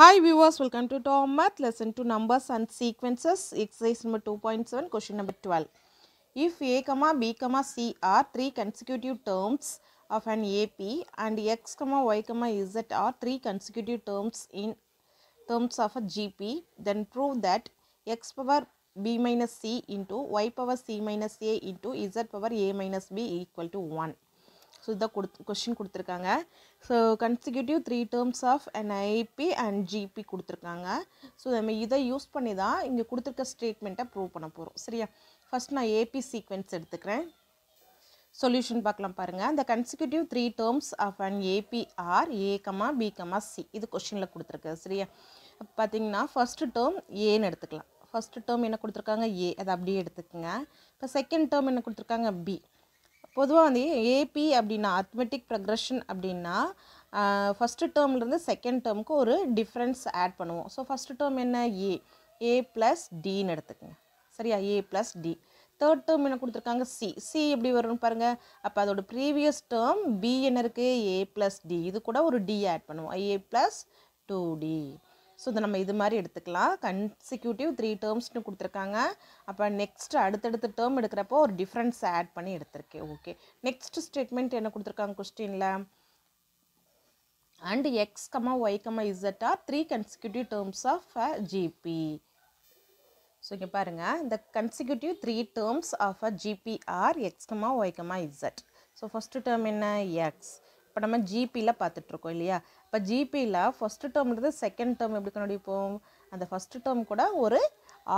Hi viewers, welcome to Tom Math lesson 2 numbers and sequences exercise number 2.7 question number 12. If a comma b comma c are three consecutive terms of an AP and x comma y comma z are three consecutive terms in terms of a GP then prove that x power b minus c into y power c minus a into z power a minus b equal to 1. So இதான் கொடுத்து question கொடுத்துருக்காங்க so consecutive three terms of an AP and GP கொடுத்துருக்காங்க so நம்ம இதை use பண்ணி தான் இங்கே கொடுத்துருக்க ஸ்டேட்மெண்ட்டை ப்ரூவ் பண்ண போகிறோம் சரியா ஃபஸ்ட் நான் ஏபி சீக்வென்ஸ் எடுத்துக்கிறேன் சொல்யூஷன் பார்க்கலாம் பாருங்கள் அந்த consecutive three terms of an AP are a comma b c இது கொஷினில் கொடுத்துருக்கு சரியா பார்த்தீங்கன்னா ஃபஸ்ட்டு டேர்ம் ஏன்னு எடுத்துக்கலாம் ஃபஸ்ட்டு டேர்ம் என்ன கொடுத்துருக்காங்க ஏ அதை அப்படியே எடுத்துக்கோங்க இப்போ செகண்ட் டேர்ம் என்ன கொடுத்துருக்காங்க பி பொதுவாக வந்து ஏபி அப்படின்னா அத்மெட்டிக் ப்ரக்ரெஷன் அப்படின்னா ஃபஸ்ட்டு டேர்ம்லேருந்து செகண்ட் டேர்முக்கு ஒரு டிஃப்ரென்ஸ் ஆட் பண்ணுவோம் ஸோ ஃபஸ்ட்டு டேர்ம் என்ன ஏ ஏ ப்ளஸ் டின்னு எடுத்துக்கோங்க சரியா a plus d third term என்ன கொடுத்துருக்காங்க சி சி எப்படி வரும்னு பாருங்கள் அப்போ அதோட ப்ரீவியஸ் டேர்ம் பி என்ன இருக்குது ஏ ப்ளஸ் டி இது கூட ஒரு டி ஆட் பண்ணுவோம் a plus two d so இதை நம்ம இது மாதிரி எடுத்துக்கலாம் கன்சிக்யூட்டிவ் த்ரீ டேர்ம்ஸ்னு கொடுத்துருக்காங்க அப்போ நெக்ஸ்ட் அடுத்தடுத்த டேர்ம் எடுக்கிறப்போ ஒரு டிஃப்ரென்ஸ் ஆட் பண்ணி எடுத்திருக்கேன் ஓகே நெக்ஸ்ட் ஸ்டேட்மெண்ட் என்ன கொடுத்துருக்காங்க கொஸ்டினில் and x comma y comma z are three consecutive terms of a GP so இங்கே பாருங்கள் இந்த consecutive three terms of a are x comma y comma z so first term என்ன x இப்போ நம்ம ஜிபியில் பார்த்துட்ருக்கோம் இல்லையா இப்போ ஜிபியில் ஃபஸ்ட்டு டேர்ம்ன்றது செகண்ட் டேர்ம் எப்படி கண்டுபிடிப்போம் அந்த ஃபஸ்ட்டு டேர்ம் கூட ஒரு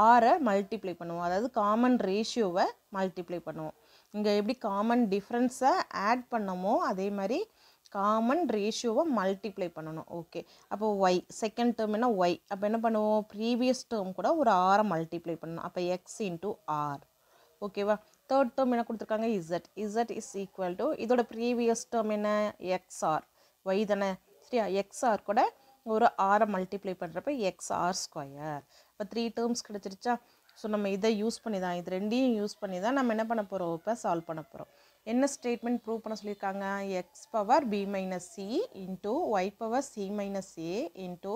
ஆரை மல்டிப்ளை பண்ணுவோம் அதாவது காமன் ரேஷியோவை மல்டிப்ளை பண்ணுவோம் இங்கே எப்படி காமன் டிஃப்ரென்ஸை ஆட் பண்ணமோ அதே மாதிரி காமன் ரேஷியோவை மல்டிப்ளை பண்ணணும் ஓகே அப்போ ஒய் செகண்ட் டேர்ம் என்ன ஒய் அப்போ என்ன பண்ணுவோம் ப்ரீவியஸ் டேர்ம் கூட ஒரு ஆரை மல்டிப்ளை பண்ணணும் அப்போ எக்ஸ் இன்ட்டு ஆர் ஓகேவா தேர்ட் டேர்ம் என்ன கொடுத்துருக்காங்க z z is equal to இதோட ப்ரீவியஸ் டேர்ம் என்ன எக்ஸ்ஆர் ஒய் தானே சரியா எக்ஸ்ஆர் கூட ஒரு ஆரை மல்டிப்ளை பண்ணுறப்ப எக்ஸ் ஆர் ஸ்கொயர் இப்போ த்ரீ டேர்ம்ஸ் கிடச்சிருச்சா ஸோ நம்ம இதை யூஸ் பண்ணி தான் இது ரெண்டையும் யூஸ் பண்ணி தான் நம்ம என்ன பண்ண போகிறோம் இப்போ சால்வ் பண்ண போகிறோம் என்ன ஸ்டேட்மெண்ட் ப்ரூவ் பண்ண சொல்லியிருக்காங்க x power b minus c into y power c minus a into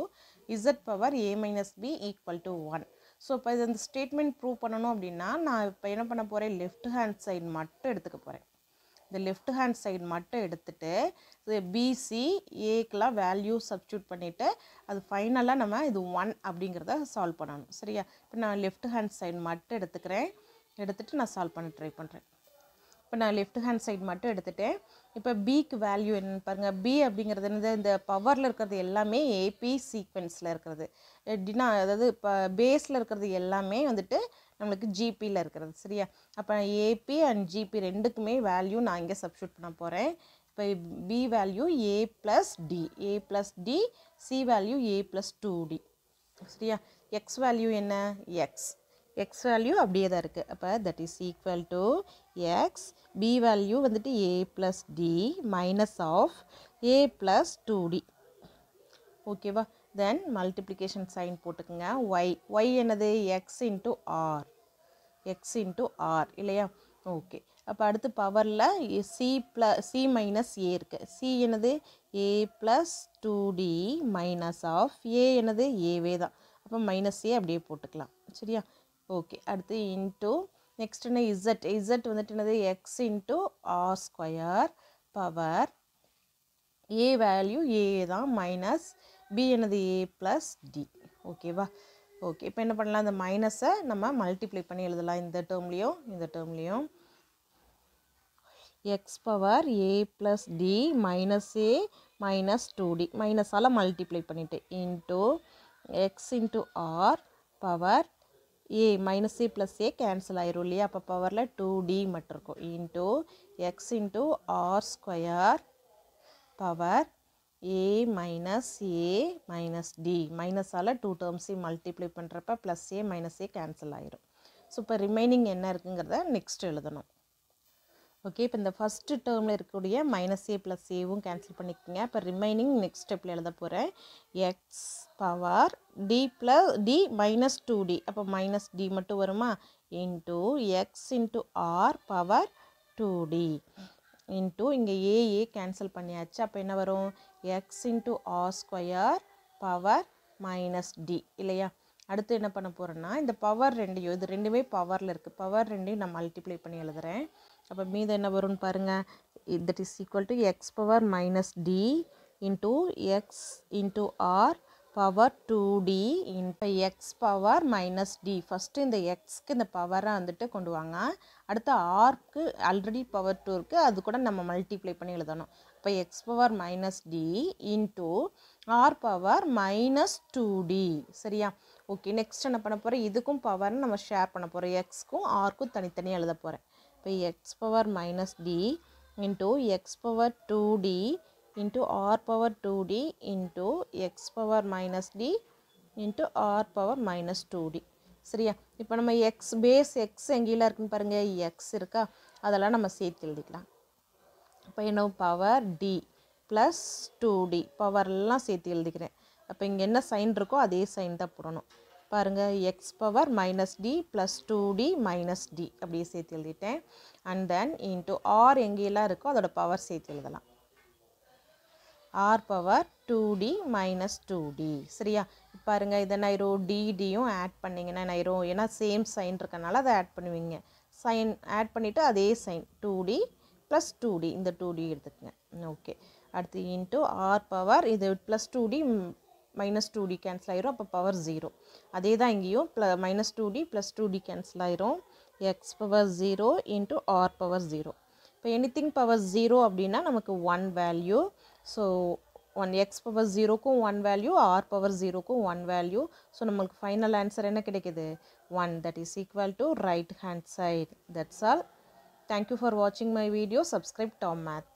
z power a minus b equal to one so இப்போ இது அந்த ஸ்டேட்மெண்ட் ப்ரூவ் பண்ணணும் அப்படின்னா நான் இப்போ என்ன பண்ண போகிறேன் லெஃப்ட் ஹேண்ட் சைடு மட்டும் எடுத்துக்க போகிறேன் இந்த லெஃப்ட் ஹேண்ட் சைடு மட்டும் எடுத்துகிட்டு இது பிசி ஏக்கெலாம் வேல்யூ சப்ஸ்டியூட் பண்ணிவிட்டு அது ஃபைனலாக நம்ம இது ஒன் அப்படிங்கிறத சால்வ் பண்ணணும் சரியா இப்போ நான் லெஃப்ட் ஹேண்ட் சைடு மட்டும் எடுத்துக்கிறேன் எடுத்துகிட்டு நான் சால்வ் பண்ண ட்ரை பண்ணுறேன் இப்போ நான் லெஃப்ட் ஹேண்ட் சைட் மட்டும் எடுத்துட்டேன் இப்போ பிக்கு வேல்யூ என்ன பாருங்கள் பி அப்படிங்கிறது என்னது இந்த பவரில் இருக்கிறது எல்லாமே ஏபி சீக்வென்ஸில் இருக்கிறது எப்படின்னா அதாவது இப்போ பேஸில் இருக்கிறது எல்லாமே வந்துட்டு நம்மளுக்கு ஜிபியில் இருக்கிறது சரியா அப்போ ஏபி அண்ட் ஜிபி ரெண்டுக்குமே வேல்யூ நான் இங்கே சப்ஷூட் பண்ண போகிறேன் இப்போ b value a plus d a plus d c value a plus two d சரியா எக்ஸ் வேல்யூ என்ன எக்ஸ் எக்ஸ் வேல்யூ அப்படியே தான் இருக்குது அப்போ that is equal to x b value வந்துட்டு a plus d minus of a plus two d ஓகேவா then multiplication sign போட்டுக்குங்க y y என்னது x into r x into R இல்லையா ஓகே அப்போ அடுத்து பவரில் c plus c minus a இருக்குது c என்னது a plus two d minus of a என்னது ஏவே தான் அப்போ மைனஸ் ஏ அப்படியே போட்டுக்கலாம் சரியா ஓகே அடுத்து இன்ட்டு நெக்ஸ்ட் என்ன இசட் இசட் வந்துட்டு என்னது x into r square power a value a தான் மைனஸ் பி என்னது ஏ ப்ளஸ் டி ஓகேவா ஓகே இப்போ என்ன பண்ணலாம் இந்த மைனஸை நம்ம மல்டிப்ளை பண்ணி எழுதலாம் இந்த டேர்ம்லேயும் இந்த டேர்ம்லேயும் x power a plus d minus a minus two d மைனஸால் மல்டிப்ளை பண்ணிவிட்டு into x into r power a minus c plus a cancel ஆயிரும் இல்லையா அப்போ பவரில் டூ டி மட்டும் இருக்கும் into x into r square power a minus a minus d மைனஸால் two டேர்ம்ஸி மல்டிப்ளை பண்ணுறப்ப plus a minus a cancel ஆயிரும் ஸோ இப்போ ரிமைனிங் என்ன இருக்குங்கிறத நெக்ஸ்ட் எழுதணும் ஓகே இப்போ இந்த ஃபஸ்ட்டு டேர்மில் இருக்கக்கூடிய மைனஸ் ஏ ப்ளஸ் ஏவும் கேன்சல் பண்ணிக்கோங்க இப்போ ரிமைனிங் நெக்ஸ்ட் ஸ்டெப்பில் எழுத போகிறேன் x power d plus d minus two d அப்போ மைனஸ் டி மட்டும் வருமா into x into r power two d into இங்கே ஏஏ கேன்சல் பண்ணியாச்சு அப்போ என்ன வரும் x into r square power minus d இல்லையா அடுத்து என்ன பண்ண போகிறேன்னா இந்த பவர் ரெண்டையும் இது ரெண்டுமே பவரில் இருக்குது பவர் ரெண்டையும் நான் மல்டிப்ளை பண்ணி எழுதுகிறேன் அப்போ மீது என்ன வரும்னு பாருங்கள் that is equal to x power minus d into x into r power two d இப்போ x power minus d first இந்த எக்ஸ்க்கு இந்த பவரை வந்துட்டு கொண்டு வாங்க அடுத்து ஆர்க்கு ஆல்ரெடி பவர் டூ இருக்குது அது கூட நம்ம மல்டிப்ளை பண்ணி எழுதணும் இப்போ x power minus d into r power minus two d சரியா ஓகே நெக்ஸ்ட் என்ன பண்ண போகிறேன் இதுக்கும் பவர்னு நம்ம ஷேர் பண்ண போகிறோம் எக்ஸ்க்கும் ஆர்க்கும் தனித்தனியாக எழுத போகிறேன் இப்போ x power minus d into x power two d into r power two d into x power minus d into r power minus two d சரியா இப்போ நம்ம எக்ஸ் பேஸ் எக்ஸ் எங்கேயில் இருக்குன்னு பாருங்கள் எக்ஸ் இருக்கா அதெல்லாம் நம்ம சேர்த்து எழுதிக்கலாம் இப்போ என்ன power d plus two d பவர்லாம் சேர்த்து எழுதிக்கிறேன் அப்போ இங்கே என்ன சைன் இருக்கோ அதே சைன் தான் போடணும் பாருங்கள் x power minus d plus two d minus d அப்படி சேர்த்து எழுதிட்டேன் அண்ட் தென் இன்ட்டு ஆர் எங்கேயெல்லாம் இருக்கோ அதோட பவர் சேர்த்து எழுதலாம் r power two d minus two d சரியா பாருங்கள் இதை நைரோ டிடியும் ஆட் பண்ணிங்கன்னா நைரோ ஏன்னா சேம் சைன் இருக்கனால அதை ஆட் பண்ணுவீங்க சைன் ஆட் பண்ணிவிட்டு அதே sign two d plus two d இந்த டூ டி எடுத்துக்கங்க ஓகே அடுத்து இன்ட்டு ஆர் பவர் இது plus two d minus two d cancel ஆயிரும் அப்போ பவர் ஜீரோ அதே தான் இங்கேயும் plus minus two d plus two d cancel ஆயிரும் x power zero into r power zero இப்போ எனித்திங் பவர் ஜீரோ அப்படின்னா நமக்கு one value so one x power ஜீரோக்கும் ஒன் வேல்யூ ஆர் பவர் ஜீரோக்கும் ஒன் வேல்யூ ஸோ நம்மளுக்கு final answer என்ன கிடைக்குது one that is equal to right hand side that's all thank you for வாட்சிங் my video subscribe Tom math